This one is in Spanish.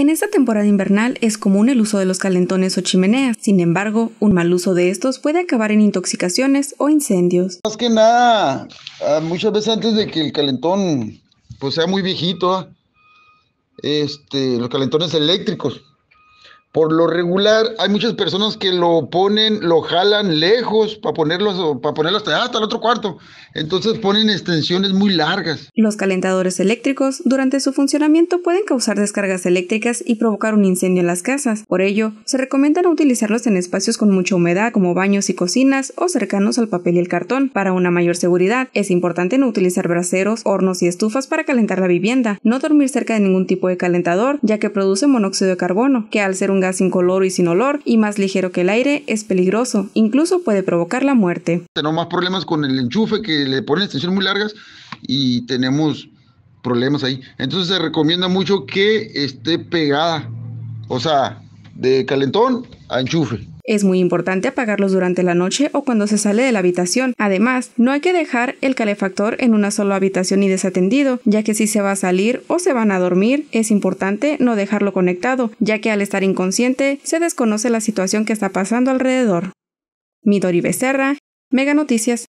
En esta temporada invernal es común el uso de los calentones o chimeneas, sin embargo, un mal uso de estos puede acabar en intoxicaciones o incendios. Más que nada, ah, muchas veces antes de que el calentón pues sea muy viejito, ah, este, los calentones eléctricos, por lo regular, hay muchas personas que lo ponen, lo jalan lejos para ponerlos, para ponerlos hasta, hasta el otro cuarto. Entonces ponen extensiones muy largas. Los calentadores eléctricos durante su funcionamiento pueden causar descargas eléctricas y provocar un incendio en las casas. Por ello, se recomienda no utilizarlos en espacios con mucha humedad, como baños y cocinas, o cercanos al papel y el cartón. Para una mayor seguridad, es importante no utilizar braseros, hornos y estufas para calentar la vivienda. No dormir cerca de ningún tipo de calentador, ya que produce monóxido de carbono, que al ser un sin color y sin olor y más ligero que el aire es peligroso, incluso puede provocar la muerte. Tenemos más problemas con el enchufe que le ponen extensiones muy largas y tenemos problemas ahí. Entonces se recomienda mucho que esté pegada, o sea, de calentón a enchufe. Es muy importante apagarlos durante la noche o cuando se sale de la habitación. Además, no hay que dejar el calefactor en una sola habitación y desatendido, ya que si se va a salir o se van a dormir, es importante no dejarlo conectado, ya que al estar inconsciente se desconoce la situación que está pasando alrededor. Midori Becerra, Mega Noticias.